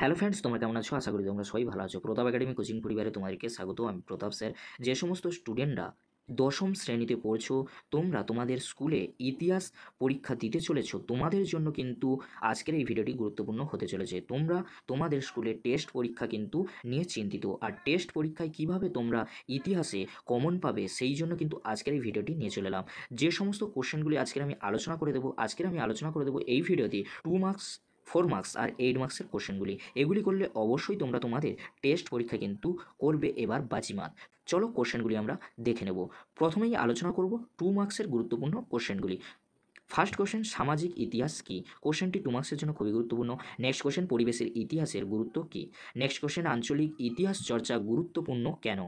hello friends তোমরা কেমন আছো আশা করি তোমরা সবাই ভালো আছো প্রতাপ একাডেমি কোচিং পরিবারে তোমাদেরকে স্বাগত আমি প্রতাপ স্যার যে সমস্ত স্টুডেন্টরা দশম শ্রেণীতে পড়ছো তোমরা তোমাদের স্কুলে ইতিহাস পরীক্ষা দিতে চলেছো তোমাদের জন্য কিন্তু আজকের এই ভিডিওটি গুরুত্বপূর্ণ হতে চলেছে তোমরা তোমাদের স্কুলে টেস্ট পরীক্ষা কিন্তু নিয়ে চিন্তিত আর টেস্ট পরীক্ষায় কিভাবে তোমরা ইতিহাসে কমন পাবে সেই জন্য কিন্তু আজকের এই ভিডিওটি নিয়ে চলে এলাম যে সমস্ত কোশ্চেনগুলি আজকের আমি আলোচনা করে দেবো আজকের আমি আলোচনা করে দেবো এই ভিডিওতে টু মার্কস ফোর মার্কস আর এইট মার্কসের কোশ্চেনগুলি এগুলি করলে অবশ্যই তোমরা তোমাদের টেস্ট পরীক্ষা কিন্তু করবে এবার বাজিমাত চলো কোশ্চেনগুলি আমরা দেখে নেব প্রথমেই আলোচনা করব টু মার্কসের গুরুত্বপূর্ণ কোশ্চেনগুলি ফার্স্ট কোশ্চেন সামাজিক ইতিহাস কী কোশ্চেনটি টু মার্কসের জন্য খুবই গুরুত্বপূর্ণ নেক্সট কোশ্চেন পরিবেশের ইতিহাসের গুরুত্ব কী নেক্সট কোশ্চেন আঞ্চলিক ইতিহাস চর্চা গুরুত্বপূর্ণ কেন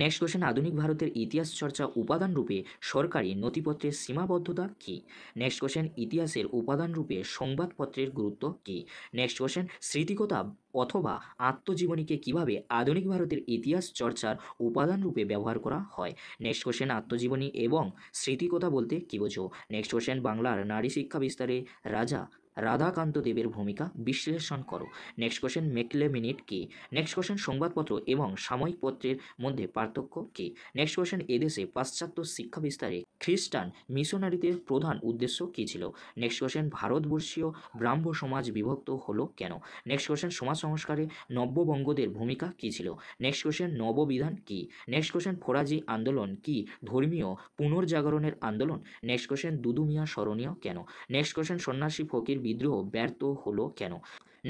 নেক্সট কোয়েশ্চেন আধুনিক ভারতের ইতিহাস চর্চা উপাদান রূপে সরকারি নথিপত্রের সীমাবদ্ধতা কী নেক্সট কোয়েশ্চেন ইতিহাসের উপাদান রূপে সংবাদপত্রের গুরুত্ব কী নেক্সট কোয়েশ্চেন স্মৃতিকতা অথবা আত্মজীবনীকে কিভাবে আধুনিক ভারতের ইতিহাস চর্চার উপাদান রূপে ব্যবহার করা হয় নেক্সট কোশ্চেন আত্মজীবনী এবং স্মৃতিকতা বলতে কী বোঝো নেক্সট কোশ্চেন বাংলার নারী শিক্ষা বিস্তারে রাজা রাধাকান্ত দেবের ভূমিকা বিশ্লেষণ করো নেক্সট কোশ্চেন মেকলে মিনিট কি নেক্সট কোশ্চেন সংবাদপত্র এবং সাময়িক পত্রের মধ্যে পার্থক্য কি নেক্সট কোশ্চেন এদেশে পাশ্চাত্য শিক্ষা বিস্তারে খ্রিস্টান মিশনারিদের প্রধান উদ্দেশ্য কী ছিল নেক্সট কোশ্চেন ভারতবর্ষীয় ব্রাহ্ম সমাজ বিভক্ত হলো কেন নেক্সট কোশ্চেন সমাজ সংস্কারে নব্যবঙ্গদের ভূমিকা কী ছিল নেক্সট কোশ্চেন নববিধান কি নেক্সট কোশ্চেন ফরাজি আন্দোলন কি ধর্মীয় পুনর্জাগরণের আন্দোলন নেক্সট কোশ্চেন দুদুমিয়া স্মরণীয় কেন নেক্সট কোশ্চেন সন্ন্যাসী ফকির বিদ্রোহ ব্যর্থ হলো কেন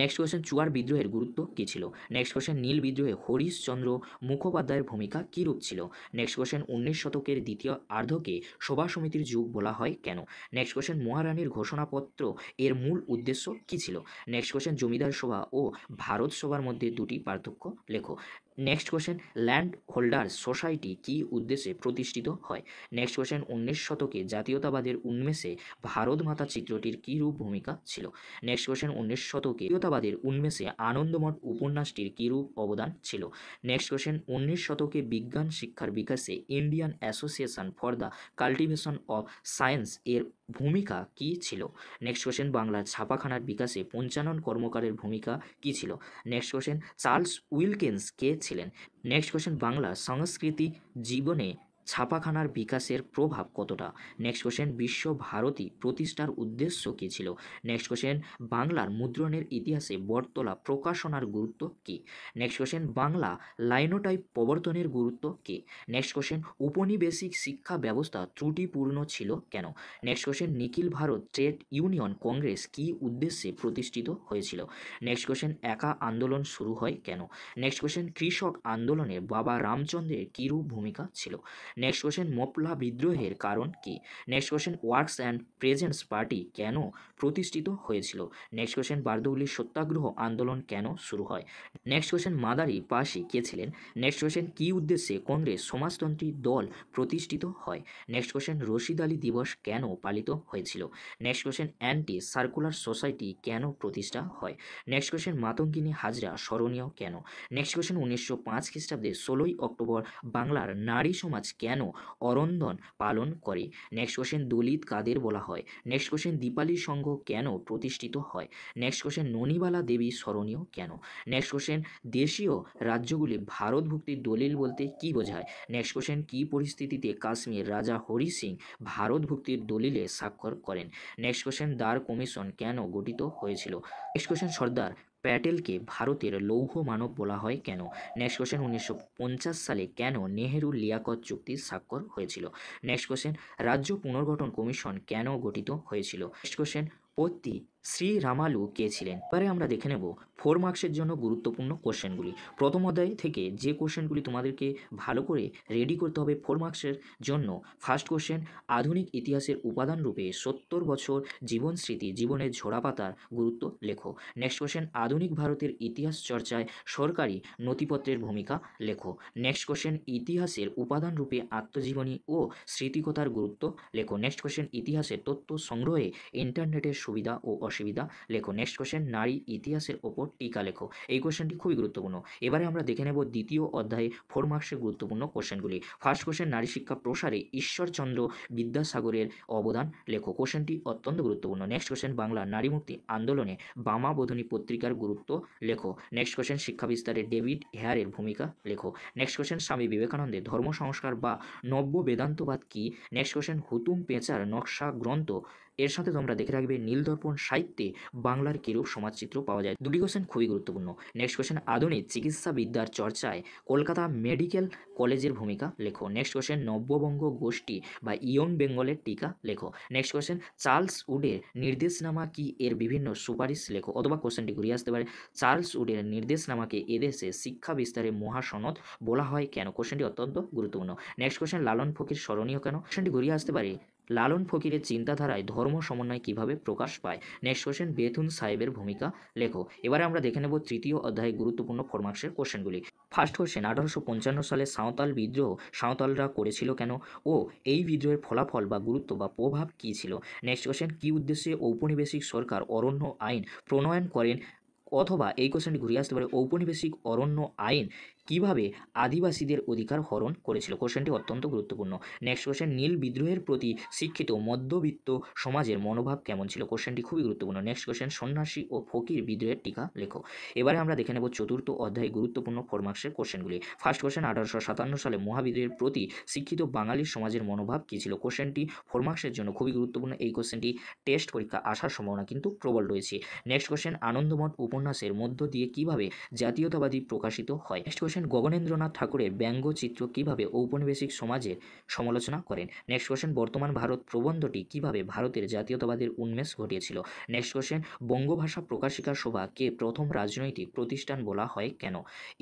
নেক্সট কোয়েশ্চেন চুয়ার বিদ্রোহের গুরুত্ব কী ছিল নেক্সট কোয়েশ্চেন নীল বিদ্রোহে হরিশচন্দ্র মুখোপাধ্যায়ের ভূমিকা কীরূপ ছিল নেক্সট কোয়েশ্চেন উনিশ শতকের দ্বিতীয় আর্ধকে সভা সমিতির যুগ বলা হয় কেন নেক্সট কোয়েশ্চেন মহারানীর ঘোষণাপত্র এর মূল উদ্দেশ্য কী ছিল নেক্সট কোয়েশ্চেন জমিদার সভা ও ভারত সভার মধ্যে দুটি পার্থক্য লেখো next question land holder society কি উদ্দেশ্যে প্রতিষ্ঠিত হয় নেক্সট কোয়েশ্চেন উনিশ শতকে জাতীয়তাবাদের উন্মেষে ভারত মাতা চিত্রটির কী রূপ ভূমিকা ছিল নেক্সট কোয়েশ্চেন উনিশ শতকে মানবতাবাদের উন্মেষে আনন্দমঠ উপন্যাসটির কিরূপ অবদান ছিল নেক্সট কোয়েশ্চেন উনিশ শতকে বিজ্ঞান শিক্ষার বিকাশে Indian association for the cultivation of science এর ভূমিকা কি ছিল নেক্সট কোয়েশ্চেন বাংলা ছাপাখানার বিকাশে পঞ্চানন কর্মকারের ভূমিকা কি ছিল নেক্সট কোয়েশ্চেন চার্লস উইলকেন্স কে ছিলেন নেক্সট কোয়েশ্চেন বাংলা সংস্কৃতি জীবনে ছাপাখানার বিকাশের প্রভাব কতটা নেক্সট কোশ্চেন বিশ্বভারতী প্রতিষ্ঠার উদ্দেশ্য কী ছিল নেক্সট কোশ্চেন বাংলার মুদ্রণের ইতিহাসে বটতলা প্রকাশনার গুরুত্ব কী নেক্সট কোশ্চেন বাংলা লাইনোটাইপ প্রবর্তনের গুরুত্ব কী নেক্সট কোশ্চেন উপনিবেশিক শিক্ষা ব্যবস্থা ত্রুটিপূর্ণ ছিল কেন নেক্সট কোশ্চেন নিখিল ভারত ট্রেড ইউনিয়ন কংগ্রেস কী উদ্দেশ্যে প্রতিষ্ঠিত হয়েছিল নেক্সট কোশ্চেন একা আন্দোলন শুরু হয় কেন নেক্সট কোশ্চেন কৃষক আন্দোলনে বাবা রামচন্দ্রের কীরূপ ভূমিকা ছিল নেক্সট কোশ্চেন মোপলা বিদ্রোহের কারণ কি next question workers and peasants party কেন প্রতিষ্ঠিত হয়েছিল নেক্সট কোশ্চেন বারদৌলি সত্যাগ্রহ আন্দোলন কেন শুরু হয় নেক্সট কোশ্চেন মাদারি পাশি কে ছিলেন নেক্সট কোশ্চেন কী উদ্দেশ্যে কংগ্রেস সমাজতন্ত্রী দল প্রতিষ্ঠিত হয় নেক্সট কোশ্চেন রশিদ আলী দিবস কেন পালিত হয়েছিল next question anti circular society কেন প্রতিষ্ঠা হয় নেক্সট কোশ্চেন মাতঙ্গিনী হাজরা স্মরণীয় কেন নেক্সট কোশ্চেন উনিশশো পাঁচ খ্রিস্টাব্দে ষোলোই অক্টোবর বাংলার নারী সমাজ কেন অরন্ধন পালন করে নেক্সট কোশ্চেন দলিত কাদের বলা হয় নেক্সট কোশ্চেন দীপালি সংঘ কেন প্রতিষ্ঠিত হয় নেক্সট কোশ্চেন ননিবালা দেবী স্মরণীয় কেন নেক্সট কোশ্চেন দেশীয় রাজ্যগুলি ভারতভুক্তির দলিল বলতে কি বোঝায় নেক্সট কোশ্চেন কী পরিস্থিতিতে কাশ্মীর রাজা হরি সিং ভারতভুক্তির দলিলে স্বাক্ষর করেন নেক্সট কোশ্চেন দ্বার কমিশন কেন গঠিত হয়েছিল নেক্সট কোশ্চেন সর্দার প্যাটেলকে ভারতের লৌহ মানব বলা হয় কেন নেক্সট কোশ্চেন উনিশশো সালে কেন নেহেরু লিয়াকত চুক্তি স্বাক্ষর হয়েছিল নেক্সট কোশ্চেন রাজ্য পুনর্গঠন কমিশন কেন গঠিত হয়েছিল next question Potti Sriramulu কে ছিলেন এবারে আমরা দেখে নেব ফোর মার্কসের জন্য গুরুত্বপূর্ণ কোশ্চেনগুলি প্রথম অধ্যায় থেকে যে কোশ্চেনগুলি তোমাদেরকে ভালো করে রেডি করতে হবে ফোর মার্কসের জন্য ফার্স্ট কোশ্চেন আধুনিক ইতিহাসের উপাদান রূপে সত্তর বছর জীবন স্মৃতি জীবনের ঝোড়াপাতার গুরুত্ব লেখো নেক্সট কোশ্চেন আধুনিক ভারতের ইতিহাস চর্চায় সরকারি নথিপত্রের ভূমিকা লেখো নেক্সট কোশ্চেন ইতিহাসের উপাদান রূপে আত্মজীবনী ও স্মৃতিকতার গুরুত্ব লেখো নেক্সট কোশ্চেন ইতিহাসের তথ্য সংগ্রহে ইন্টারনেটের সুবিধা ও অসুবিধা লেখো নেক্সট কোশ্চেন নারী ইতিহাসের ওপর টিকা লেখো এই কোশ্চেনটি খুবই গুরুত্বপূর্ণ এবারে আমরা দেখে নেব দ্বিতীয় অধ্যায়ে ফোর মার্কসের গুরুত্বপূর্ণ কোশ্চেনগুলি ফার্স্ট কোশ্চেন নারী শিক্ষা প্রসারে ঈশ্বরচন্দ্র বিদ্যাসাগরের অবদান লেখো কোশ্চেনটি অত্যন্ত গুরুত্বপূর্ণ নেক্সট কোশ্চেন বাংলা নারী মুক্তি আন্দোলনে বামা বোধনী পত্রিকার গুরুত্ব লেখো নেক্সট কোশ্চেন শিক্ষা বিস্তারে ডেভিড হেয়ারের ভূমিকা লেখো নেক্সট কোশ্চেন স্বামী বিবেকানন্দের ধর্ম সংস্কার বা নব্য বেদান্তবাদ কি নেক্সট কোশ্চেন হুতুম পেঁচার নকশা গ্রন্থ এর সাথে তোমরা দেখে রাখবে নীলদর্পণ সাহিত্যে বাংলার কিরূপ সমাজচিত্র পাওয়া যায় দুটি কোশ্চেন খুবই গুরুত্বপূর্ণ নেক্সট কোশ্চেন আধুনিক চিকিৎসা বিদ্যার চর্চায় কলকাতা মেডিকেল কলেজের ভূমিকা লেখো নেক্সট কোশ্চেন নব্যবঙ্গ গোষ্ঠী বা ইয়ং বেঙ্গলের টিকা লেখো নেক্সট কোশ্চেন চার্লস উডের নির্দেশনামা কি এর বিভিন্ন সুপারিশ লেখো অথবা কোশ্চেনটি ঘুরিয়ে আসতে পারে চার্লস উডের নির্দেশনামাকে এদেশে শিক্ষা বিস্তারে মহাসনদ বলা হয় কেন কোশ্চেনটি অত্যন্ত গুরুত্বপূর্ণ নেক্সট কোশ্চেন লালন ফকির স্মরণীয় কেন কোশ্চেনটি ঘুরিয়ে আসতে পারে লালন ফকিরের চিন্তাধারায় ধর্ম সমন্বয় কিভাবে প্রকাশ পায় নেক্সট কোশ্চেন বেথুন সাহেবের ভূমিকা লেখো এবারে আমরা দেখে নেব তৃতীয় অধ্যায়ে গুরুত্বপূর্ণ ফরমার্কসের কোশ্চেনগুলি ফার্স্ট কোশ্চেন আঠারোশো পঞ্চান্ন সালে সাঁওতাল বিদ্রোহ সাঁওতালরা করেছিল কেন ও এই বিদ্রোহের ফলাফল বা গুরুত্ব বা প্রভাব কী ছিল নেক্সট কোশ্চেন কী উদ্দেশ্যে ঔপনিবেশিক সরকার অরণ্য আইন প্রণয়ন করেন অথবা এই কোশ্চেনটি ঘুরিয়ে আসতে পারে ঔপনিবেশিক অরণ্য আইন কিভাবে আদিবাসীদের অধিকার হরণ করেছিল কোশ্চেনটি অত্যন্ত গুরুত্বপূর্ণ নেক্সট কোশ্চেন নীল বিদ্রোহের প্রতি শিক্ষিত মধ্যবিত্ত সমাজের মনোভাব কেমন ছিল কোশ্চেনটি খুবই গুরুত্বপূর্ণ নেক্সট কোশ্চেন সন্ন্যাসী ও ফকির বিদ্রোহের টিকা লেখো এবারে আমরা দেখে নেব চতুর্থ অধ্যায় গুরুত্বপূর্ণ ফরমার্কসের কোশ্চেনগুলি ফার্স্ট কোশ্চেন আঠারোশো সাতান্ন সালে মহাবিদ্রোহের প্রতি শিক্ষিত বাঙালি সমাজের মনোভাব কী ছিল কোশ্চেনটি ফরমার্কসের জন্য খুবই গুরুত্বপূর্ণ এই কোশ্চেনটি টেস্ট পরীক্ষা আসার সম্ভাবনা কিন্তু প্রবল রয়েছে নেক্সট কোশ্চেন আনন্দমঠ উপ উপন্যাসের মধ্য দিয়ে কিভাবে জাতীয়তাবাদী প্রকাশিত হয় নেক্সট কোয়েশ্চেন গগনেন্দ্রনাথ ঠাকুরের ব্যঙ্গচিত্র কিভাবে ঔপনিবেশিক সমাজের সমালোচনা করেন নেক্সট কোয়েশ্চেন বর্তমান ভারত প্রবন্ধটি কিভাবে ভারতের জাতীয়তাবাদের উন্মেষ ঘটিয়েছিল নেক্সট কোয়েশ্চেন বঙ্গভাষা প্রকাশিকা সভাকে প্রথম রাজনৈতিক প্রতিষ্ঠান বলা হয় কেন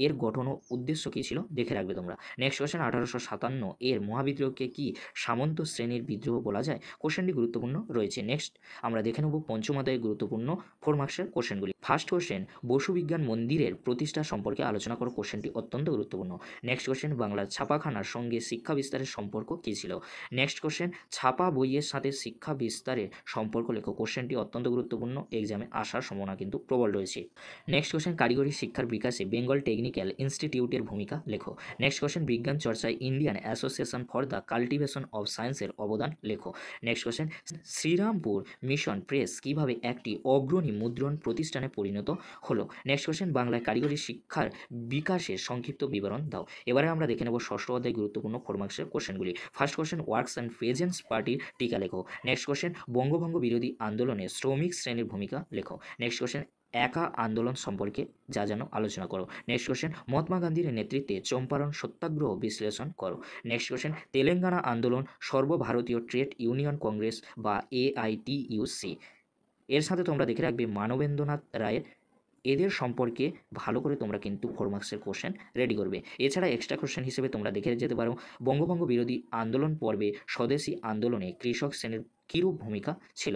এর গঠন ও উদ্দেশ্য কী ছিল দেখে রাখবে তোমরা নেক্সট কোয়েশ্চেন আঠারোশো সাতান্ন এর মহাবিদ্রোহকে কি সামন্ত শ্রেণীর বিদ্রোহ বলা যায় কোশ্চেনটি গুরুত্বপূর্ণ রয়েছে নেক্সট আমরা দেখে নেব পঞ্চম গুরুত্বপূর্ণ ফোর মার্কসের কোশ্চেনগুলি ফার্স্ট কোশ্চেন কোশ্চেন বসুবিজ্ঞান মন্দিরের প্রতিষ্ঠা সম্পর্কে আলোচনা করো কোশ্চেনটি অত্যন্ত গুরুত্বপূর্ণ নেক্সট কোশ্চেন বাংলার ছাপাখানার সঙ্গে শিক্ষা বিস্তারের সম্পর্ক কী ছিল নেক্সট কোশ্চেন ছাপা বইয়ের সাথে শিক্ষা বিস্তারের সম্পর্ক লেখো কোশ্চেনটি অত্যন্ত গুরুত্বপূর্ণ এক্সামে আসার সম্ভাবনা কিন্তু প্রবল রয়েছে নেক্সট কোশ্চেন কারিগরি শিক্ষার বিকাশে বেঙ্গল টেকনিক্যাল ইনস্টিটিউটের ভূমিকা লেখো নেক্সট কোশ্চেন বিজ্ঞান চর্চায় Indian association for the cultivation of সায়েন্সের অবদান লেখো next question Serampore mission press কিভাবে একটি অগ্রণী মুদ্রণ প্রতিষ্ঠানে পরিণত হলো নেক্সট কোয়েশ্চেন বাংলায় কারিগরি শিক্ষার বিকাশের সংক্ষিপ্ত বিবরণ দাও এবারে আমরা দেখে নেব ষষ্ঠ অধ্যায় গুরুত্বপূর্ণ ফোরমার্কসের কোশ্চেনগুলি first question workers and peasants পার্টির টিকা লেখো নেক্সট কোয়েশ্চেন বঙ্গভঙ্গ বিরোধী আন্দোলনে শ্রমিক শ্রেণীর ভূমিকা লেখো নেক্সট কোয়েশ্চেন একা আন্দোলন সম্পর্কে যা যেন আলোচনা করো নেক্সট কোশ্চেন মহাত্মা গান্ধীর নেতৃত্বে চম্পারণ সত্যাগ্রহ বিশ্লেষণ করো নেক্সট কোয়েশ্চেন তেলেঙ্গানা আন্দোলন সর্বভারতীয় ট্রেড ইউনিয়ন কংগ্রেস বা এআইটিইউসি এর সাথে তোমরা দেখে রাখবে মানবেন্দ্রনাথ রায়ের এদের সম্পর্কে ভালো করে তোমরা কিন্তু ফোর মার্কসের কোশ্চেন রেডি করবে এছাড়া এক্সট্রা কোশ্চেন হিসেবে তোমরা দেখে যেতে পারো বঙ্গভঙ্গ বিরোধী আন্দোলন পর্বে স্বদেশী আন্দোলনে কৃষক শ্রেণীর কীরূপ ভূমিকা ছিল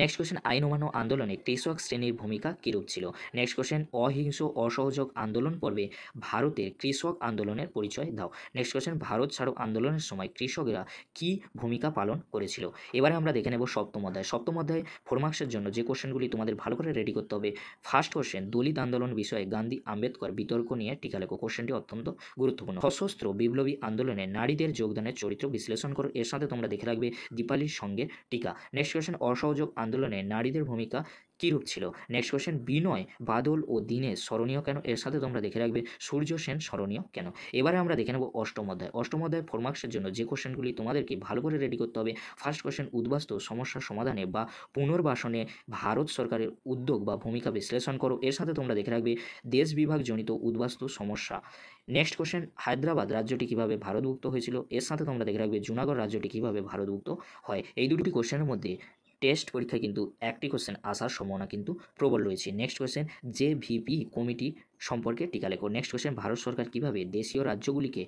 নেক্সট কোয়েশ্চেন আইন অমান্য আন্দোলনে কৃষক শ্রেণীর ভূমিকা কীরূপ ছিল নেক্সট কোয়েশ্চেন অহিংস অসহযোগ আন্দোলন পর্বে ভারতের কৃষক আন্দোলনের পরিচয় দাও নেক্সট কোয়েশ্চেন ভারত ছাড়ো আন্দোলনের সময় কৃষকরা কি ভূমিকা পালন করেছিল এবারে আমরা দেখে নেব সপ্তম অধ্যায় সপ্তম অধ্যায় ফোর জন্য যে কোশ্চেনগুলি তোমাদের ভালো করে রেডি করতে হবে ফার্স্ট কোশ্চেন দলিত আন্দোলন বিষয়ে গান্ধী আম্বেদকর বিতর্ক নিয়ে টিকা লেখো কোশ্চেনটি অত্যন্ত গুরুত্বপূর্ণ সশস্ত্র বিপ্লবী আন্দোলনে নারীদের যোগদানের চরিত্র বিশ্লেষণ করো এর সাথে তোমরা দেখে রাখবে দীপালির সঙ্গে টিকা নেক্সট কোয়েশ্চেন অসহযোগ এসব আন্দোলনে নারীদের ভূমিকা কীরূপ ছিল নেক্সট কোয়েশ্চেন বিনয় বাদল ও দিনে স্মরণীয় কেন এর সাথে তোমরা দেখে রাখবে সূর্য সেন স্মরণীয় কেন এবারে আমরা দেখে নেব অষ্টম অধ্যায় অষ্টম অধ্যায় ফোর মার্কসের জন্য যে কোশ্চেনগুলি তোমাদেরকে ভালো করে রেডি করতে হবে ফার্স্ট কোশ্চেন উদ্বাস্ত সমস্যা সমাধানে বা পুনর্বাসনে ভারত সরকারের উদ্যোগ বা ভূমিকা বিশ্লেষণ করো এর সাথে তোমরা দেখে রাখবে দেশ বিভাগ জনিত উদ্বাস্তু সমস্যা নেক্সট কোশ্চেন হায়দ্রাবাদ রাজ্যটি কীভাবে ভারতভুক্ত হয়েছিল এর সাথে তোমরা দেখে রাখবে জুনাগড় রাজ্যটি কীভাবে ভারতভুক্ত হয় এই দুটি কোশ্চেনের মধ্যে টেস্ট পরীক্ষায় কিন্তু একটি কোশ্চেন আসার সম্ভাবনা কিন্তু প্রবল রয়েছে নেক্সট কোশ্চেন যে ভিপি কমিটি সম্পর্কে টিকা লেখো নেক্সট কোশ্চেন ভারত সরকার কিভাবে দেশীয় রাজ্যগুলিকে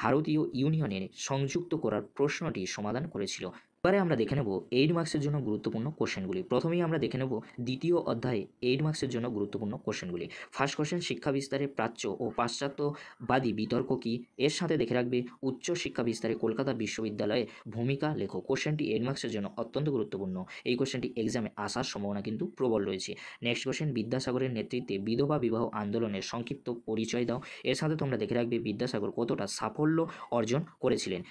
ভারতীয় ইউনিয়নে সংযুক্ত করার প্রশ্নটি সমাধান করেছিল এবারে আমরা দেখে নেব এইট মার্কসের জন্য গুরুত্বপূর্ণ কোশ্চেনগুলি প্রথমেই আমরা দেখে নেব দ্বিতীয় অধ্যায়ে এইট মার্কসের জন্য গুরুত্বপূর্ণ কোশ্চেনগুলি ফার্স্ট কোশ্চেন শিক্ষা বিস্তারে প্রাচ্য ও পাশ্চাত্যবাদী বিতর্ক কি এর সাথে দেখে রাখবে উচ্চ শিক্ষা বিস্তারে কলকাতা বিশ্ববিদ্যালয়ে ভূমিকা লেখো কোশ্চেনটি এইট মার্কসের জন্য অত্যন্ত গুরুত্বপূর্ণ এই কোশ্চেনটি এক্সামে আসার সম্ভাবনা কিন্তু প্রবল রয়েছে নেক্সট কোশ্চেন বিদ্যাসাগরের নেতৃত্বে বিধবা বিবাহ আন্দোলনের সংক্ষিপ্ত পরিচয় দাও এর সাথে তোমরা দেখে রাখবে বিদ্যাসাগর কতটা সাফল্য অর্জন করেছিলেন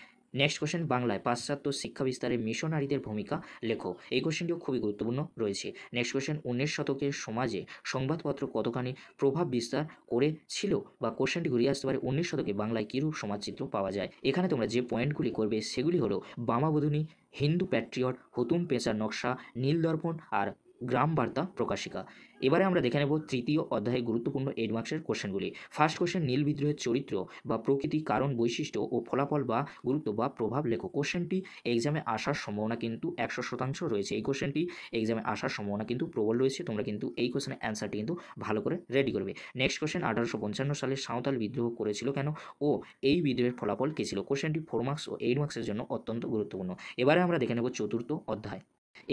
নেক্সট কোশ্চেন বাংলায় পাশ্চাত্য শিক্ষা বিস্তারে মিশনারিদের ভূমিকা লেখো এই কোশ্চেনটিও খুবই গুরুত্বপূর্ণ রয়েছে নেক্সট কোশ্চেন উনিশ শতকের সমাজে সংবাদপত্র কতখানি প্রভাব বিস্তার করেছিল বা কোশ্চেনটি ঘুরিয়ে আসতে পারে উনিশ শতকে বাংলায় কীরূপ সমাজচিত্র পাওয়া যায় এখানে তোমরা যে পয়েন্টগুলি করবে সেগুলি হলো বামাবোধনী হিন্দু প্যাট্রিয়ট হুতুম পেঁচার নকশা নীল দর্পণ আর গ্রাম বার্তা প্রকাশিকা এবারে আমরা দেখে নেব তৃতীয় অধ্যায়ে গুরুত্বপূর্ণ এডমার্কসের কোশ্চেনগুলি ফার্স্ট কোশ্চেন নীল বিদ্রোহের চরিত্র বা প্রকৃতি কারণ বৈশিষ্ট্য ও ফলাফল বা গুরুত্ব বা প্রভাব লেখো কোশ্চেনটি এক্সামে আসার সম্ভাবনা কিন্তু একশো শতাংশ রয়েছে এই কোশ্চেনটি এক্সামে আসার সম্ভাবনা কিন্তু প্রবল রয়েছে তোমরা কিন্তু এই কোশ্চেনের অ্যান্সারটি কিন্তু ভালো করে রেডি করবে নেক্সট কোশ্চেন আঠারোশো পঞ্চান্ন সালে সাঁওতাল বিদ্রোহ করেছিল কেন ও এই বিদ্রোহের ফলাফল কী ছিল কোশ্চেনটি ফোর মার্কস ও এইট মার্কসের জন্য অত্যন্ত গুরুত্বপূর্ণ এবারে আমরা দেখে নেব চতুর্থ অধ্যায়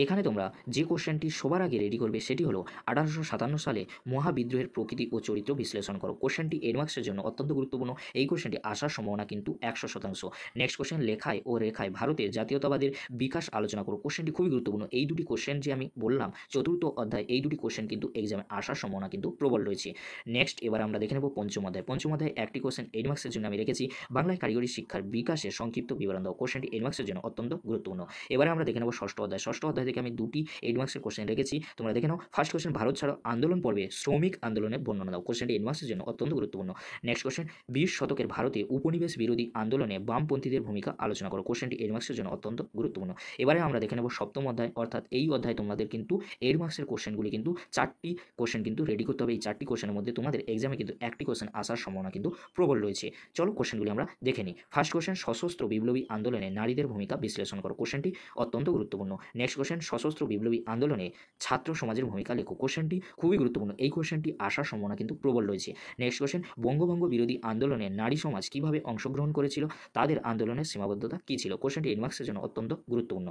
এখানে তোমরা যে কোশ্চেনটি সবার আগে রেডি করবে সেটি হলো আঠারোশো সাতান্ন সালে মহাবিদ্রোহের প্রকৃতি ও চরিত্র বিশ্লেষণ করো কোশ্চেনটি এডমার্ক্সের জন্য অত্যন্ত গুরুত্বপূর্ণ এই কোশ্চেনটি আসার সম্ভাবনা কিন্তু একশো শতাংশ নেক্সট কোশ্চেন লেখায় ও রেখায় ভারতের জাতীয়তাবাদের বিকাশ আলোচনা করো কোশ্চেনটি খুবই গুরুত্বপূর্ণ এই দুটি কোশ্চেন যে আমি বললাম চতুর্থ অধ্যায় এই দুটি কোশ্চেন কিন্তু এক্সামে আসার সম্ভাবনা কিন্তু প্রবল রয়েছে নেক্সট এবার আমরা দেখে নেব পঞ্চম অধ্যায় পঞ্চম অধ্যায় একটি কোশ্চেন এডমার্কসের জন্য আমি রেখেছি বাংলায় কারিগরি শিক্ষার বিকাশের সংক্ষিপ্ত বিবরণ দাও কোশ্চেনটি এডমার্কসের জন্য অত্যন্ত গুরুত্বপূর্ণ এবারে আমরা দেখে নেব ষষ্ঠ অধ্যায় ষষ্ঠ অধ্যায় সপ্তাহ থেকে আমি দুটি এইট মার্কসের কোশ্চেন রেখেছি তোমরা দেখে নাও ফার্স্ট কোশ্চেন ভারত ছাড়াও আন্দোলন পর্বে শ্রমিক আন্দোলনের বর্ণনা দাও কোশ্চেনটি এডভান্সের জন্য অত্যন্ত গুরুত্বপূর্ণ নেক্সট কোশ্চেন বিশ শতকের ভারতে উপনিবেশ বিরোধী আন্দোলনে বামপন্থীদের ভূমিকা আলোচনা করো কোশ্চেনটি এড মার্কসের জন্য অত্যন্ত গুরুত্বপূর্ণ এবারে আমরা দেখে নেব সপ্তম অধ্যায় অর্থাৎ এই অধ্যায় তোমাদের কিন্তু এড মার্কসের কোশ্চেনগুলি কিন্তু চারটি কোশ্চেন কিন্তু রেডি করতে হবে এই চারটি কোশ্চেনের মধ্যে তোমাদের এক্সামে কিন্তু একটি কোশ্চেন আসার সম্ভাবনা কিন্তু প্রবল রয়েছে চলো কোশ্চেনগুলি আমরা দেখে নিই ফার্স্ট কোশ্চেন সশস্ত্র বিপ্লবী আন্দোলনে নারীদের ভূমিকা বিশ্লেষণ করো কোশ্চেনটি অত্যন্ত গুরুত্বপূর্ণ নেক্সট কোশ্চেন সশস্ত্র বিপ্লবী আন্দোলনে ছাত্র সমাজের ভূমিকা লেখো কোশ্চেনটি খুবই গুরুত্বপূর্ণ এই কোশ্চেনটি আসার সম্ভাবনা কিন্তু প্রবল রয়েছে নেক্সট কোশ্চেন বঙ্গভঙ্গ বিরোধী আন্দোলনে নারী সমাজ কিভাবে অংশগ্রহণ করেছিল তাদের আন্দোলনের সীমাবদ্ধতা কী ছিল কোশ্চেনটি ইনমার্কসের জন্য অত্যন্ত গুরুত্বপূর্ণ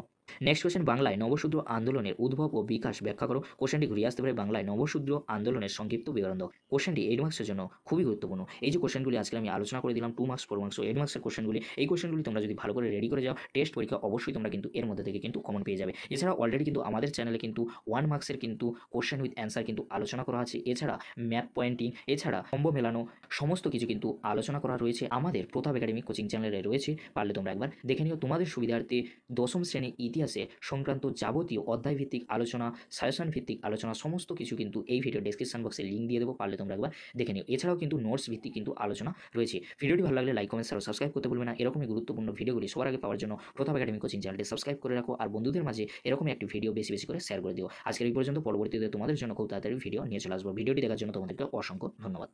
নেক্সট কোশ্চেন বাংলায় নবশূদ্র আন্দোলনের উদ্ভব ও বিকাশ ব্যাখ্যা করো কোশ্চেনটি ঘুরিয়ে আসতে পারে বাংলায় নবশূদ্র আন্দোলনের সংক্ষিপ্ত বিবরণ দাও কোশ্চেনটি এইট মার্ক্সের জন্য খুবই গুরুত্বপূর্ণ এই যে কোশ্চেনগুলি আজকে আমি আলোচনা করে দিলাম two marks four marks eight মার্ক্সের কোশ্চেনগুলি এই কোশ্চেনগুলি তোমরা যদি ভালো করে রেডি করে যাও টেস্ট পরীক্ষা অবশ্যই তোমরা কিন্তু এর মধ্যে থেকে কিন্তু কমন পেয়ে যাবে এছাড়া অলরেডি কিন্তু আমাদের চ্যানেলে কিন্তু ওয়ান মার্কসের কিন্তু কোশ্চেন উইথ অ্যান্সার কিন্তু আলোচনা করা আছে এছাড়া ম্যাপ পয়েন্টিং এছাড়া কম্ব মেলানো সমস্ত কিছু কিন্তু আলোচনা করা রয়েছে আমাদের প্রতাপ একাডেমি কোচিং চ্যানেলে রয়েছে পারলে তোমরা একবার দেখে নিও তোমাদের সুবিধার্থে দশম শ্রেণী ইতিহাসে সংক্রান্ত যাবতীয় অধ্যায়ভিত্তিক আলোচনা সাজেশন ভিত্তিক আলোচনা সমস্ত কিছু কিন্তু এই ভিডিও ডিসক্রিপশন বক্সে লিঙ্ক দিয়ে দেবো পারলে তোমরা একবার দেখে নিও এছাড়াও কিন্তু নোটস ভিত্তিক কিন্তু আলোচনা রয়েছে ভিডিওটি ভালো লাগলে লাইক কমেন্ট আর সাবস্ক্রাইব করতে বলবে না এরকমই গুরুত্বপূর্ণ ভিডিওগুলি সবার আগে পাওয়ার জন্য প্রথম একাডেমি কোচিং চ্যানেলটি সাবস্ক্রাইব করে রাখো আর বন্ধুদের মাঝে এরকম একটি ভিডিও বেশি বেশি করে শেয়ার করে দিও আজকের এই পর্যন্ত পরবর্তীতে তোমাদের জন্য খুব তাড়াতাড়ি ভিডিও নিয়ে চলে আসবো ভিডিওটি দেখার জন্য তোমাদেরকে অসংখ্য ধন্যবাদ